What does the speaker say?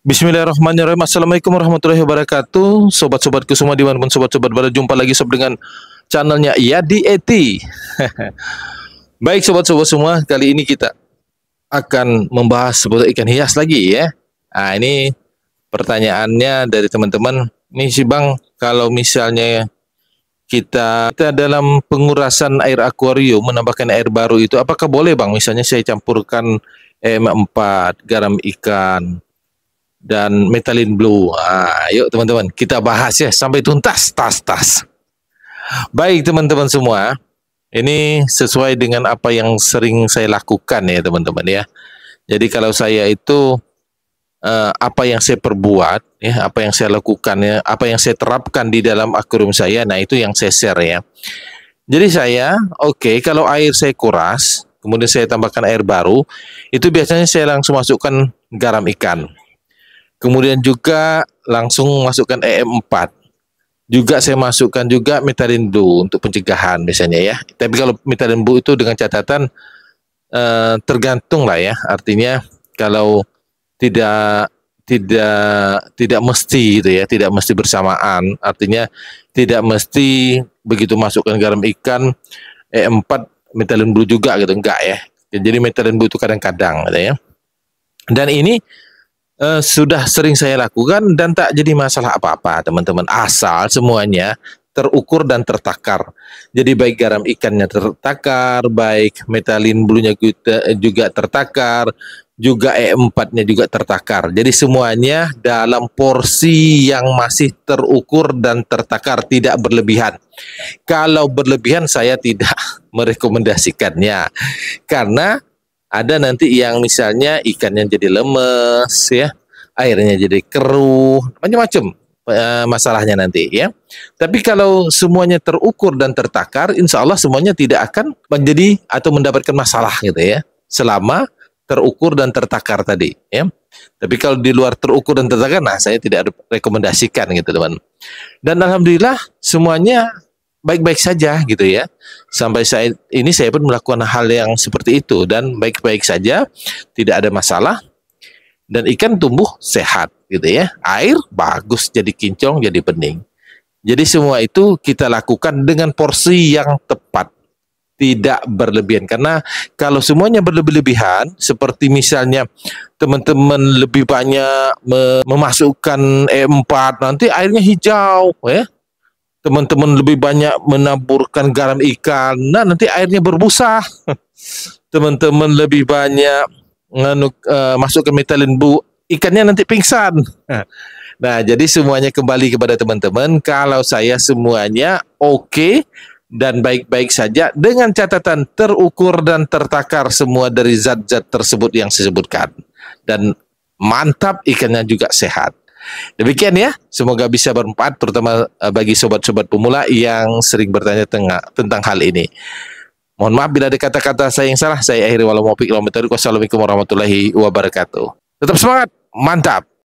Bismillahirrahmanirrahim Assalamualaikum warahmatullahi wabarakatuh Sobat-sobatku semua dimanapun sobat-sobat jumpa lagi sob dengan channelnya Yadi Eti Baik sobat-sobat semua kali ini kita akan membahas seputar ikan hias lagi ya Nah ini pertanyaannya dari teman-teman Ini sih bang kalau misalnya kita, kita dalam pengurasan air akuarium menambahkan air baru itu apakah boleh bang misalnya saya campurkan M4 garam ikan dan Metalin Blue. Ayo ah, teman-teman, kita bahas ya sampai tuntas, tas, tas. Baik teman-teman semua, ini sesuai dengan apa yang sering saya lakukan ya teman-teman ya. Jadi kalau saya itu eh, apa yang saya perbuat ya, apa yang saya lakukan ya, apa yang saya terapkan di dalam akuarium saya, nah itu yang saya share ya. Jadi saya, oke, okay, kalau air saya kuras, kemudian saya tambahkan air baru, itu biasanya saya langsung masukkan garam ikan. Kemudian juga langsung masukkan e EM4. Juga saya masukkan juga metarindu untuk pencegahan misalnya ya. Tapi kalau metarindu itu dengan catatan eh, tergantung lah ya. Artinya kalau tidak tidak tidak mesti gitu ya, tidak mesti bersamaan. Artinya tidak mesti begitu masukkan garam ikan e em 4 metalin blue juga gitu enggak ya. Jadi metalin blue itu kadang-kadang gitu ya. Dan ini uh, sudah sering saya lakukan dan tak jadi masalah apa-apa, teman-teman. Asal semuanya terukur dan tertakar. Jadi baik garam ikannya tertakar, baik metalin bulunya eh, juga tertakar, juga E4-nya juga tertakar. Jadi semuanya dalam porsi yang masih terukur dan tertakar, tidak berlebihan. Kalau berlebihan saya tidak merekomendasikannya. Karena ada nanti yang misalnya ikannya jadi lemes ya, airnya jadi keruh, macam-macam eh, masalahnya nanti ya. Tapi kalau semuanya terukur dan tertakar, insya Allah semuanya tidak akan menjadi atau mendapatkan masalah gitu ya, selama terukur dan tertakar tadi ya. Tapi kalau di luar terukur dan tertakar, nah saya tidak rekomendasikan gitu teman. Dan alhamdulillah semuanya baik-baik saja gitu ya. Sampai saat ini saya pun melakukan hal yang seperti itu dan baik-baik saja, tidak ada masalah dan ikan tumbuh sehat gitu ya. Air bagus jadi kincong, jadi bening. Jadi semua itu kita lakukan dengan porsi yang tepat. Tidak berlebihan karena kalau semuanya berlebih-lebihan seperti misalnya teman-teman lebih banyak memasukkan E4 nanti airnya hijau ya teman-teman lebih banyak menaburkan garam ikan, nah nanti airnya berbusa. Teman-teman lebih banyak uh, eh, masukkan metalin bu, ikannya nanti pingsan. Eh. Nah, jadi semuanya kembali kepada teman-teman. Kalau saya semuanya oke okay dan baik-baik saja dengan catatan terukur dan tertakar semua dari zat-zat tersebut yang saya sebutkan. Dan mantap ikannya juga sehat. Demikian ya, semoga bisa bermanfaat terutama eh, bagi sobat-sobat pemula yang sering bertanya tengah, tentang hal ini. Mohon maaf bila ada kata-kata saya yang salah. Saya akhiri walau mau pikir Wassalamualaikum warahmatullahi wabarakatuh. Tetap semangat, mantap.